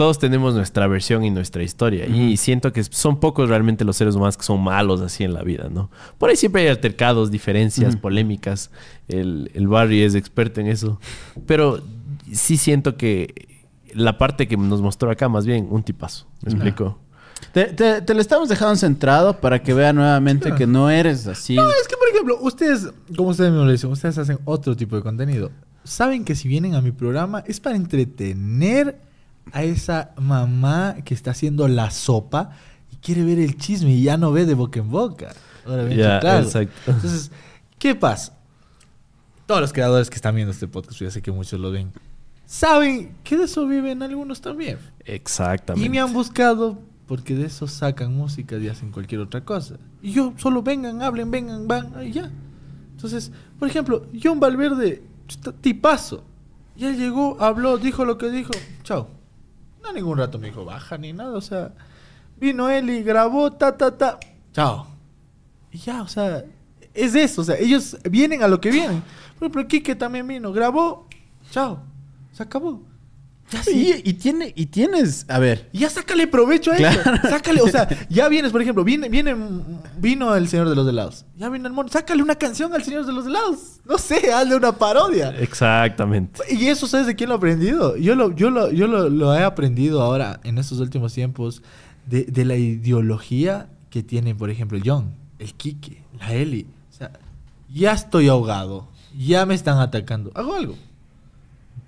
todos tenemos nuestra versión y nuestra historia. Y siento que son pocos realmente los seres humanos que son malos así en la vida, ¿no? Por ahí siempre hay altercados, diferencias, polémicas. El, el Barry es experto en eso. Pero sí siento que la parte que nos mostró acá, más bien, un tipazo. Te, lo estamos dejando centrado para que vea nuevamente que no eres así. No, es que, por ejemplo, ustedes, como ustedes me lo dicen, ustedes hacen otro tipo de contenido. Saben que si vienen a mi programa es para entretener a esa mamá que está haciendo la sopa y quiere ver el chisme y ya no ve de boca en boca. Ahora bien, Entonces, ¿qué pasa? Todos los creadores que están viendo este podcast, ya sé que muchos lo ven, saben que de eso viven algunos también. Exactamente. Y me han buscado porque de eso sacan música y hacen cualquier otra cosa. Y yo solo vengan, hablen, vengan, van, y ya. Entonces, por ejemplo, John Valverde, tipazo. Ya llegó, habló, dijo lo que dijo, chao. No, ningún rato me dijo baja ni nada, o sea, vino él y grabó, ta, ta, ta, chao. Y ya, o sea, es eso, o sea, ellos vienen a lo que vienen. Por ejemplo, Kike también vino, grabó, chao, se acabó sí. Y, tiene, y tienes, a ver. Ya sácale provecho a claro. Sácale, o sea, ya vienes, por ejemplo, viene, viene, vino el Señor de los delados Ya viene el mono. Sácale una canción al Señor de los delados No sé, hazle una parodia. Exactamente. Y eso, ¿sabes de quién lo he aprendido? Yo lo, yo lo, yo lo, he aprendido ahora, en estos últimos tiempos, de, de, la ideología que tienen, por ejemplo, John, el Quique, la Eli. O sea, ya estoy ahogado. Ya me están atacando. Hago algo.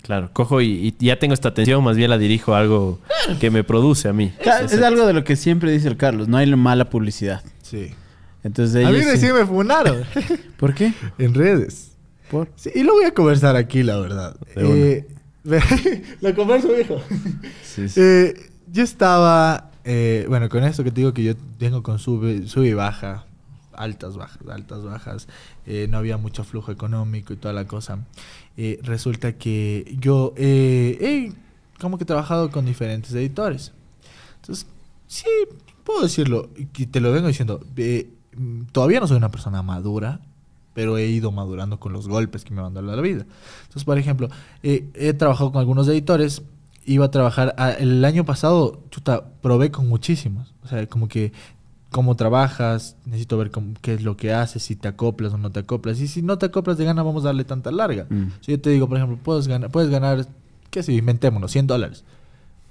Claro, cojo y, ya tengo esta atención, más bien la dirijo a algo que me produce a mí. es algo de lo que siempre dice el Carlos, no hay mala publicidad. Sí. Entonces a mí recién sí... me funaron. ¿Por qué? En redes. ¿Por? Sí, y lo voy a conversar aquí, la verdad. Eh, lo converso, hijo. Sí, sí. Eh, yo estaba, eh, bueno, con eso que te digo que yo tengo con sube, sube y baja altas, bajas, altas, eh, bajas, no había mucho flujo económico y toda la cosa. Eh, resulta que yo eh, como que he trabajado con diferentes editores. Entonces, sí, puedo decirlo, y te lo vengo diciendo, todavía no soy una persona madura, pero he ido madurando con los golpes que me van dado la vida. Entonces, por ejemplo, he trabajado con algunos editores, iba a trabajar. el año pasado, chuta, probé con muchísimos. O sea, como que cómo trabajas, necesito ver qué es lo que haces, si te acoplas o no te acoplas. Y si no te acoplas de gana, vamos a darle tanta larga. Mm. Si yo te digo, por ejemplo, puedes ganar, puedes ganar qué sé, inventémonos, 100 dólares.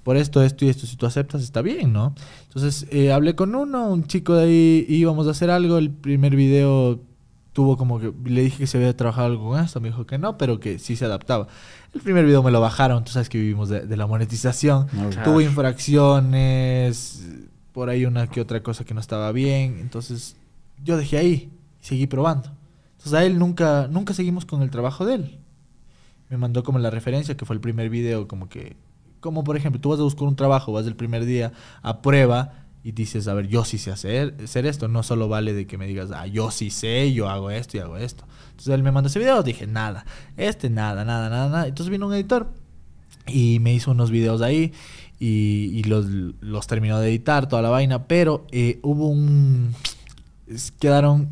Por esto, esto y esto, si tú aceptas, está bien, ¿no? Entonces, eh, hablé con uno, un chico de ahí, íbamos a hacer algo, el primer video tuvo como que, le dije que se había trabajado algo con esto, me dijo que no, pero que sí se adaptaba. El primer video me lo bajaron, tú sabes que vivimos de, la monetización, tuvo infracciones, por ahí una que otra cosa que no estaba bien. Entonces yo dejé ahí y seguí probando. Entonces a él nunca, nunca seguimos con el trabajo de él. Me mandó como la referencia, que fue el primer video, como que, como por ejemplo, tú vas a buscar un trabajo, vas el primer día a prueba y dices, a ver, yo sí sé hacer, hacer esto. No solo vale de que me digas, ah, yo sí sé, yo hago esto y hago esto. Entonces él me mandó ese video, dije, nada, este, nada, nada, nada, nada. Entonces vino un editor y me hizo unos videos ahí y, los, los, terminó de editar, toda la vaina. Pero eh, hubo un... Quedaron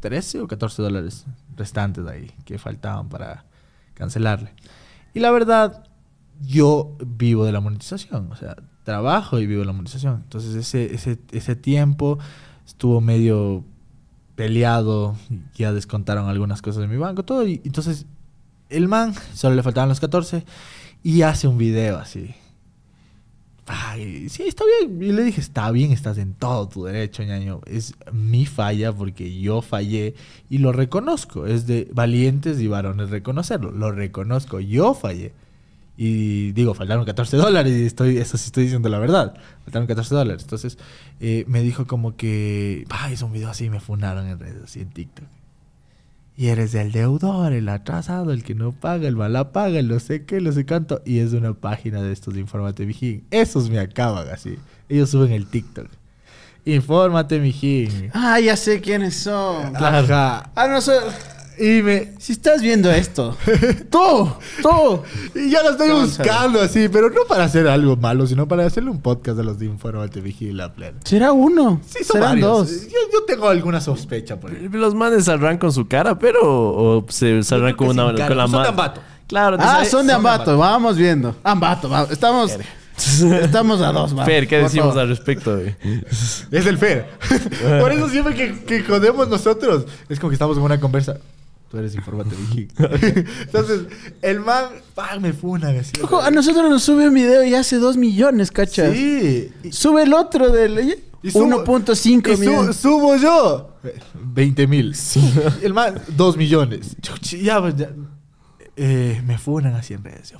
13 o 14 dólares restantes ahí que faltaban para cancelarle. Y la verdad, yo vivo de la monetización. O sea, trabajo y vivo de la monetización. Entonces ese, ese, ese tiempo estuvo medio peleado, ya descontaron algunas cosas de mi banco, todo. Y entonces el man, solo le faltaban los 14, y hace un video así. Ay, sí, está bien. Y le dije, está bien, estás en todo tu derecho, ñaño. Es mi falla porque yo fallé y lo reconozco. Es de valientes y varones reconocerlo. Lo reconozco, yo fallé. Y digo, faltaron 14 dólares y estoy, eso sí estoy diciendo la verdad. Faltaron 14 dólares. Entonces eh, me dijo como que, ah, hizo un video así y me funaron en redes, así en TikTok y eres el deudor, el atrasado, el que no paga, el mal paga, el no sé qué, lo sé cuánto. Y es de una página de estos de Infórmate Mijín. Esos me acaban así. Ellos suben el TikTok. Infórmate, mijín. Ah, ya sé quiénes son. Ajá. Ah, no sé... Y me... Si estás viendo esto. ¡Tú! ¡Tú! Y ya lo estoy buscando así, pero no para hacer algo malo, sino para hacerle un podcast de los de Informal Te Vigila ¿Será uno? Sí, son Serán dos. Yo, tengo alguna sospecha por él. Los manes saldrán con su cara, pero... O se saldrán con, una, con la pues mano. Claro. Ah, son de Ambato. Vamos viendo. Ambato. Vamos. Estamos... Estamos a dos, man. Fer, ¿qué decimos al respecto? Es el Fer. Por eso siempre que, que jodemos nosotros, es como que estamos en una conversa. Tú eres informante, Entonces, el man, me funa. a nosotros nos sube un video y hace dos millones, ¿cachas? Sí. sube el otro del 1.5 millones. Su, subo yo. 20 mil. El man, dos millones. Ya, pues, ya. Eh, me funan así en redes. Yo,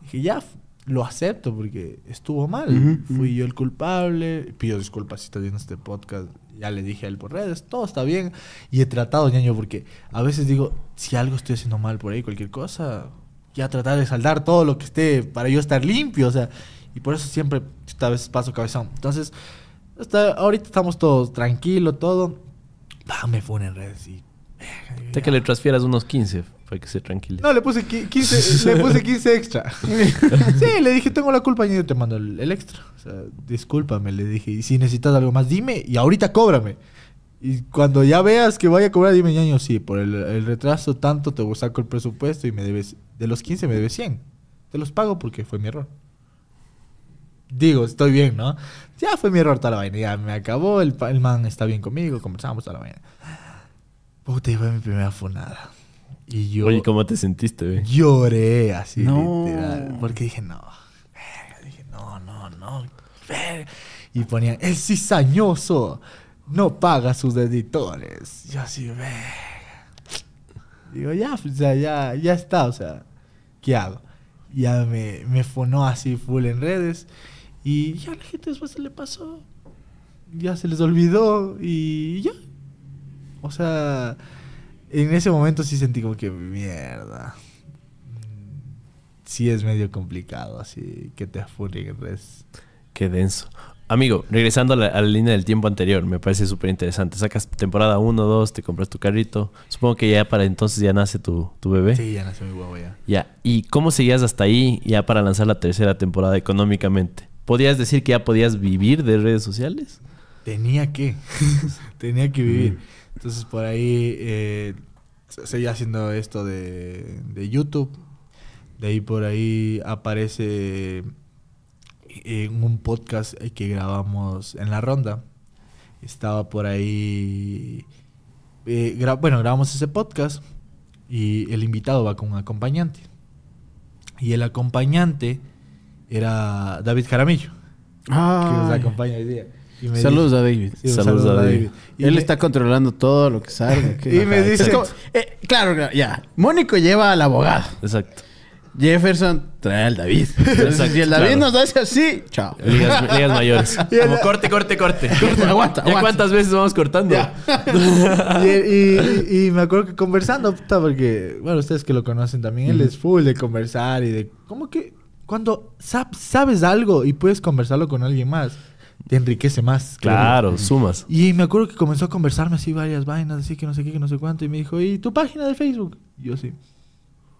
dije, ya, lo acepto porque estuvo mal. Fui yo el culpable. Pido disculpas si estás viendo este podcast ya le dije a él por redes, todo está bien. Y he tratado, ñaño, porque a veces digo, si algo estoy haciendo mal por ahí, cualquier cosa, ya tratar de saldar todo lo que esté para yo estar limpio, o sea, y por eso siempre a veces paso cabezón. Entonces, ahorita estamos todos tranquilos, todo. me fue en redes y... Hasta que le transfieras unos 15. Fue que se tranquilizó. No, le puse 15, le puse 15 extra. sí, le dije, tengo la culpa y yo te mando el, extra. O sea, discúlpame, le dije, y si necesitas algo más, dime y ahorita cóbrame. Y cuando ya veas que vaya a cobrar, dime, ñaño, sí, por el, retraso tanto te saco el presupuesto y me debes, de los 15 me debes 100. Te los pago porque fue mi error. Digo, estoy bien, ¿no? Ya fue mi error toda la vaina, ya me acabó, el, man está bien conmigo, conversamos toda la vaina. Puta, fue mi primera funada yo. Oye, ¿cómo te sentiste, Lloré así, literal. Porque dije, no. dije, no, no, no. Y ponían, el cizañoso no paga sus editores. Yo así, ve Digo, ya, ya, ya está, o sea, ¿qué hago? Ya me, me fonó así full en redes. Y ya la gente después se le pasó. Ya se les olvidó y ya. O sea. En ese momento sí sentí como que mierda. Mm, sí es medio complicado, así que te afuren Qué denso. Amigo, regresando a la, línea del tiempo anterior, me parece súper interesante. Sacas temporada 1, 2, te compras tu carrito. Supongo que ya para entonces ya nace tu, bebé. Sí, ya nace mi huevo ya. Ya. ¿Y cómo seguías hasta ahí ya para lanzar la tercera temporada económicamente? ¿Podías decir que ya podías vivir de redes sociales? Tenía que. Tenía que vivir. Mm. Entonces por ahí eh, seguía haciendo esto de, de, YouTube. De ahí por ahí aparece en eh, un podcast que grabamos en la ronda. Estaba por ahí... Eh, bueno, grabamos ese podcast y el invitado va con un acompañante. Y el acompañante era David Jaramillo, que nos acompaña hoy día. Saludos a David. saludos, a David. Él está controlando todo lo que sale. y me dice... Eh, claro, ya. Mónico lleva al abogado. Exacto. Jefferson trae al David. Entonces, si el David nos hace así, chao. Ligas, mayores. Como corte, corte, corte. aguanta, cuántas veces vamos cortando? y, me acuerdo que conversando, puta, porque, bueno, ustedes que lo conocen también, él es full de conversar y de. ¿Cómo que cuando sabes algo y puedes conversarlo con alguien más? te enriquece más. Claro, sumas. Y me acuerdo que comenzó a conversarme así varias vainas, así que no sé qué, que no sé cuánto, y me dijo, ¿y tu página de Facebook? yo sí.